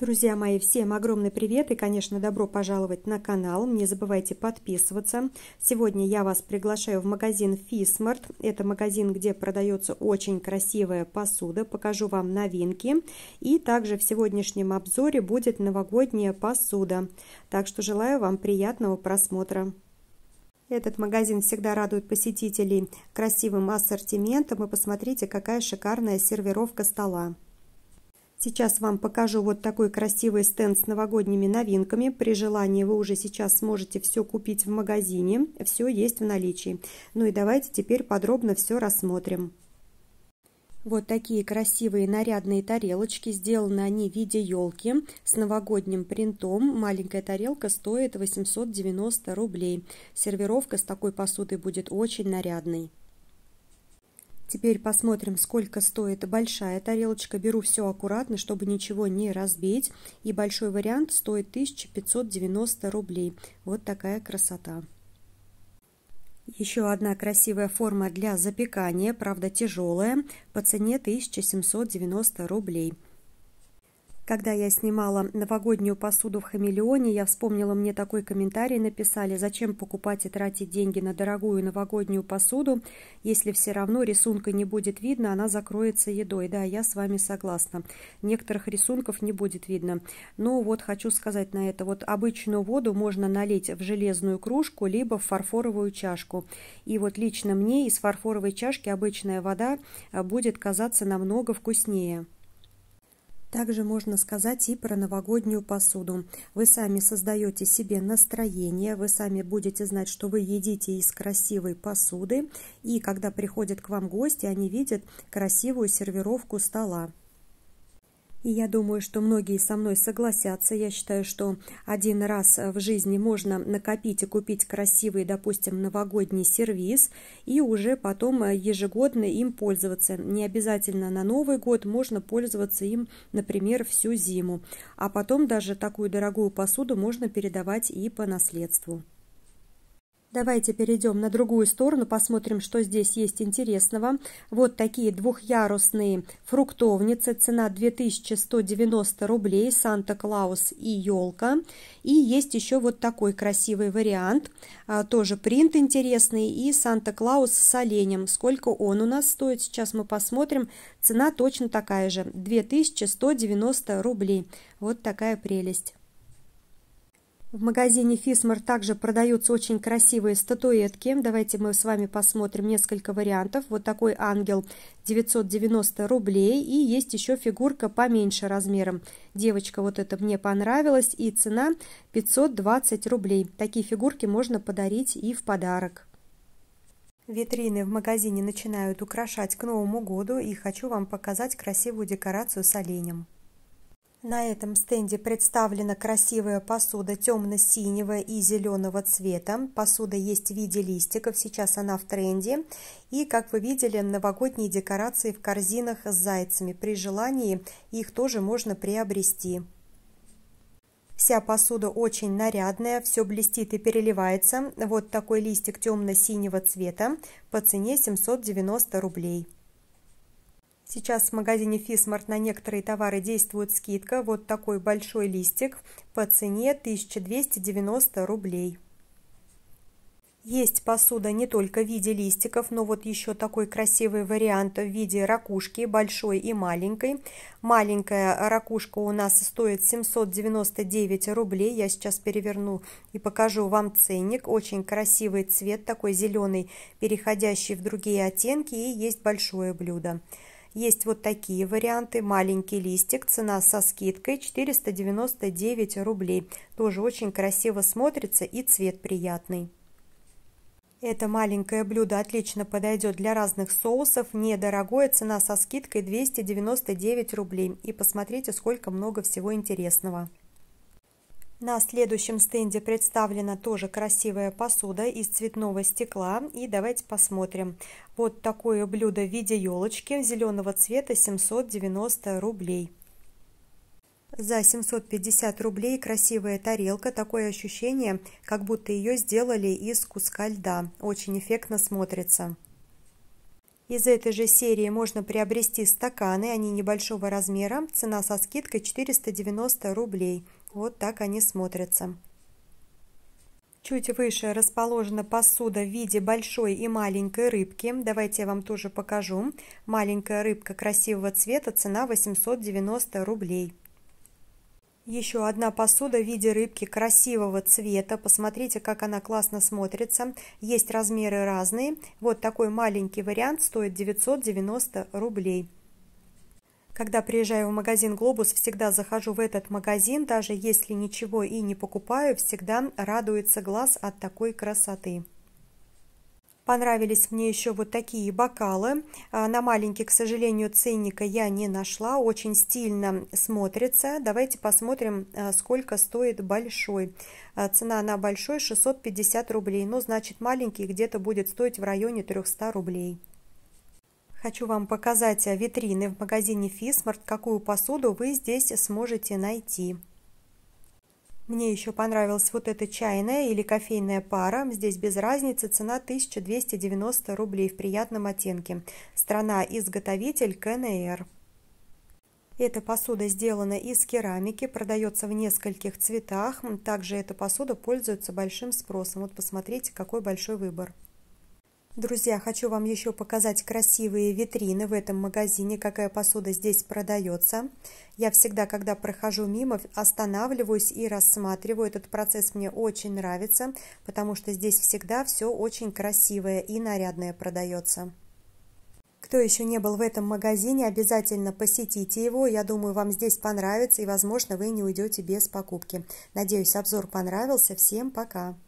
Друзья мои, всем огромный привет и, конечно, добро пожаловать на канал. Не забывайте подписываться. Сегодня я вас приглашаю в магазин Fismart. Это магазин, где продается очень красивая посуда. Покажу вам новинки. И также в сегодняшнем обзоре будет новогодняя посуда. Так что желаю вам приятного просмотра. Этот магазин всегда радует посетителей красивым ассортиментом. И посмотрите, какая шикарная сервировка стола. Сейчас вам покажу вот такой красивый стенд с новогодними новинками. При желании вы уже сейчас сможете все купить в магазине. Все есть в наличии. Ну и давайте теперь подробно все рассмотрим. Вот такие красивые нарядные тарелочки. Сделаны они в виде елки с новогодним принтом. Маленькая тарелка стоит 890 рублей. Сервировка с такой посудой будет очень нарядной. Теперь посмотрим, сколько стоит большая тарелочка. Беру все аккуратно, чтобы ничего не разбить. И большой вариант стоит 1590 рублей. Вот такая красота. Еще одна красивая форма для запекания, правда тяжелая, по цене 1790 рублей. Когда я снимала новогоднюю посуду в «Хамелеоне», я вспомнила, мне такой комментарий написали, зачем покупать и тратить деньги на дорогую новогоднюю посуду, если все равно рисунка не будет видно, она закроется едой. Да, я с вами согласна. Некоторых рисунков не будет видно. Но вот хочу сказать на это, вот обычную воду можно налить в железную кружку, либо в фарфоровую чашку. И вот лично мне из фарфоровой чашки обычная вода э, будет казаться намного вкуснее. Также можно сказать и про новогоднюю посуду. Вы сами создаете себе настроение, вы сами будете знать, что вы едите из красивой посуды. И когда приходят к вам гости, они видят красивую сервировку стола. И я думаю, что многие со мной согласятся. Я считаю, что один раз в жизни можно накопить и купить красивый, допустим, новогодний сервис и уже потом ежегодно им пользоваться. Не обязательно на Новый год, можно пользоваться им, например, всю зиму. А потом даже такую дорогую посуду можно передавать и по наследству. Давайте перейдем на другую сторону, посмотрим, что здесь есть интересного. Вот такие двухъярусные фруктовницы, цена 2190 рублей, Санта-Клаус и елка. И есть еще вот такой красивый вариант, а, тоже принт интересный, и Санта-Клаус с оленем. Сколько он у нас стоит, сейчас мы посмотрим. Цена точно такая же, 2190 рублей. Вот такая прелесть. В магазине Фисмар также продаются очень красивые статуэтки. Давайте мы с вами посмотрим несколько вариантов. Вот такой ангел 990 рублей. И есть еще фигурка поменьше размером. Девочка, вот это мне понравилось. И цена 520 рублей. Такие фигурки можно подарить и в подарок. Витрины в магазине начинают украшать к Новому году. И хочу вам показать красивую декорацию с оленем. На этом стенде представлена красивая посуда темно-синего и зеленого цвета. Посуда есть в виде листиков, сейчас она в тренде. И, как вы видели, новогодние декорации в корзинах с зайцами. При желании их тоже можно приобрести. Вся посуда очень нарядная, все блестит и переливается. Вот такой листик темно-синего цвета по цене 790 рублей. Сейчас в магазине Фисмарт на некоторые товары действует скидка. Вот такой большой листик по цене 1290 рублей. Есть посуда не только в виде листиков, но вот еще такой красивый вариант в виде ракушки, большой и маленькой. Маленькая ракушка у нас стоит 799 рублей. Я сейчас переверну и покажу вам ценник. Очень красивый цвет, такой зеленый, переходящий в другие оттенки и есть большое блюдо. Есть вот такие варианты. Маленький листик, цена со скидкой 499 рублей. Тоже очень красиво смотрится и цвет приятный. Это маленькое блюдо отлично подойдет для разных соусов. Недорогое, цена со скидкой 299 рублей. И посмотрите, сколько много всего интересного. На следующем стенде представлена тоже красивая посуда из цветного стекла. И давайте посмотрим. Вот такое блюдо в виде елочки зеленого цвета 790 рублей. За 750 рублей красивая тарелка, такое ощущение, как будто ее сделали из куска льда. Очень эффектно смотрится. Из этой же серии можно приобрести стаканы, они небольшого размера, цена со скидкой 490 рублей. Вот так они смотрятся. Чуть выше расположена посуда в виде большой и маленькой рыбки. Давайте я вам тоже покажу. Маленькая рыбка красивого цвета, цена 890 рублей. Еще одна посуда в виде рыбки красивого цвета. Посмотрите, как она классно смотрится. Есть размеры разные. Вот такой маленький вариант стоит 990 рублей. Когда приезжаю в магазин «Глобус», всегда захожу в этот магазин, даже если ничего и не покупаю, всегда радуется глаз от такой красоты. Понравились мне еще вот такие бокалы. А, на маленький, к сожалению, ценника я не нашла. Очень стильно смотрится. Давайте посмотрим, а, сколько стоит большой. А, цена на большой 650 рублей. Ну, значит, маленький где-то будет стоить в районе 300 рублей. Хочу вам показать э, витрины в магазине Фисмарт, какую посуду вы здесь сможете найти. Мне еще понравилась вот эта чайная или кофейная пара. Здесь без разницы, цена 1290 рублей в приятном оттенке. Страна-изготовитель КНР. Эта посуда сделана из керамики, продается в нескольких цветах. Также эта посуда пользуется большим спросом. Вот посмотрите, какой большой выбор. Друзья, хочу вам еще показать красивые витрины в этом магазине, какая посуда здесь продается. Я всегда, когда прохожу мимо, останавливаюсь и рассматриваю. Этот процесс мне очень нравится, потому что здесь всегда все очень красивое и нарядное продается. Кто еще не был в этом магазине, обязательно посетите его. Я думаю, вам здесь понравится и, возможно, вы не уйдете без покупки. Надеюсь, обзор понравился. Всем пока!